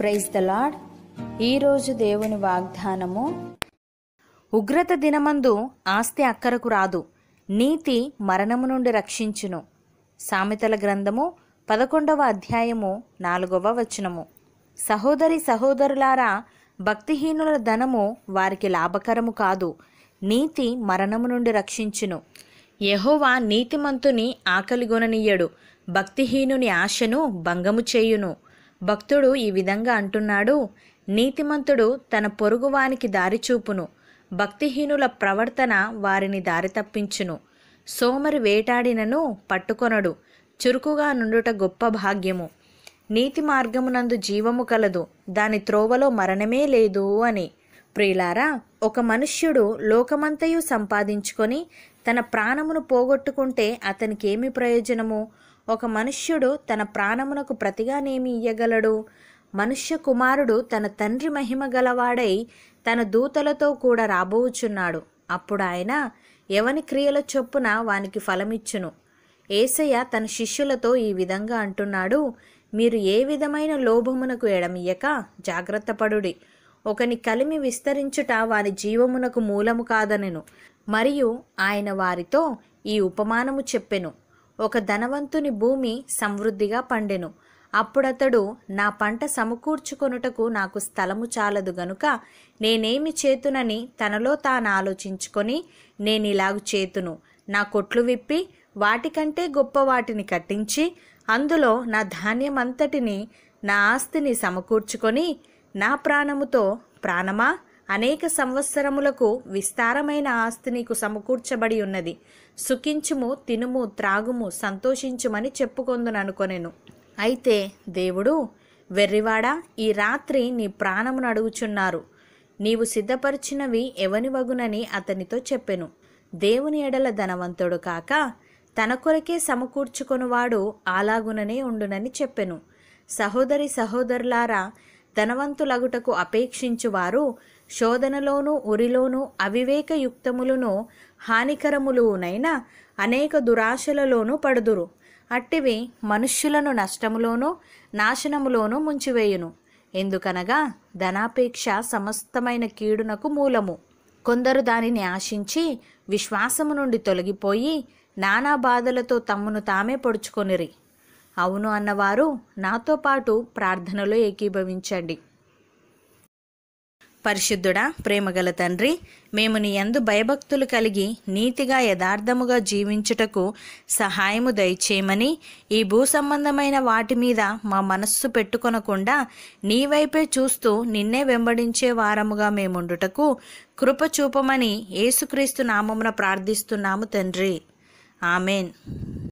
praise the lord ఈరోజు దేవుని వాగ్దానము ఉగ్రత దినమందు ఆస్తి అక్కరకు రాదు నీతి మరణము నుండి రక్షించును సామెతల గ్రంథము పదకొండవ అధ్యాయము నాలుగవ వచనము సహోదరి సహోదరులారా భక్తిహీనుల ధనము వారికి లాభకరము కాదు నీతి మరణము నుండి రక్షించును యహోవా నీతిమంతుని ఆకలిగొననీయడు భక్తిహీనుని ఆశను భంగము చేయును భక్తుడు ఈ విధంగా అంటున్నాడు నీతిమంతుడు తన పొరుగువానికి దారి చూపును భక్తిహీనుల ప్రవర్తన వారిని దారి తప్పించును సోమరి వేటాడినను పట్టుకొనడు చురుకుగా నుండుట గొప్ప భాగ్యము నీతి మార్గమునందు జీవము కలదు దాని త్రోవలో మరణమే లేదు అని ప్రియులారా ఒక మనుష్యుడు లోకమంతయు సంపాదించుకొని తన ప్రాణమును పోగొట్టుకుంటే అతనికేమి ప్రయోజనము ఒక మనుష్యుడు తన ప్రాణమునకు ప్రతిగానేమి ఇయ్యగలడు మనుష్య కుమారుడు తన తండ్రి మహిమ గలవాడై తన దూతలతో కూడా రాబోచున్నాడు అప్పుడు ఆయన ఎవని క్రియల చొప్పున వానికి ఫలమిచ్చును ఏసయ్య తన శిష్యులతో ఈ విధంగా అంటున్నాడు మీరు ఏ విధమైన లోభమునకు ఎడమియ్యక జాగ్రత్త పడుడి ఒకని కలిమి విస్తరించుట వారి జీవమునకు మూలము కాదనెను మరియు ఆయన వారితో ఈ ఉపమానము చెప్పెను ఒక ధనవంతుని భూమి సమృద్ధిగా పండెను అప్పుడతడు నా పంట సమకూర్చుకొనుటకు నాకు స్థలము చాలదు గనుక నేనేమి చేతునని తనలో తాను ఆలోచించుకొని నేనిలాగు చేతును నా కొట్లు విప్పి వాటికంటే గొప్ప వాటిని కట్టించి అందులో నా ధాన్యమంతటిని నా ఆస్తిని సమకూర్చుకొని నా ప్రాణముతో ప్రాణమా అనేక సంవత్సరములకు విస్తారమైన ఆస్తి నీకు సమకూర్చబడి ఉన్నది సుఖించుము తినుము త్రాగుము సంతోషించుమని చెప్పుకొందుననుకొనెను అయితే దేవుడు వెర్రివాడా ఈ రాత్రి నీ ప్రాణమును అడుగుచున్నారు నీవు సిద్ధపరిచినవి ఎవని వగునని అతనితో చెప్పెను దేవుని ఎడల ధనవంతుడు కాక తన కొరకే సమకూర్చుకొనువాడు అలాగుననే ఉండునని చెప్పెను సహోదరి సహోదరులారా ధనవంతులగుటకు అపేక్షించువారు శోధనలోనూ ఉరిలోనూ అవివేకయుక్తములను హానికరములునైనా అనేక దురాశలలోనూ పడుదురు అట్టివి మనుష్యులను నష్టములోనూ నాశనములోనూ ముంచివేయును ఎందుకనగా ధనాపేక్ష సమస్తమైన కీడునకు మూలము కొందరు దానిని ఆశించి విశ్వాసము నుండి తొలగిపోయి నానా బాధలతో తమ్మును తామే పొడుచుకొనిరి అవును అన్నవారు నాతో పాటు ప్రార్థనలో ఏకీభవించండి పరిశుద్ధుడా ప్రేమగల తండ్రి మేము నీ ఎందు భయభక్తులు కలిగి నీతిగా యథార్థముగా జీవించుటకు సహాయము దయచేయమని ఈ భూ సంబంధమైన వాటి మీద మా మనస్సు పెట్టుకొనకుండా నీ వైపే చూస్తూ నిన్నే వెంబడించే వారముగా మేముండుటకు కృప చూపమని యేసుక్రీస్తు నామమున ప్రార్థిస్తున్నాము తండ్రి ఆమెన్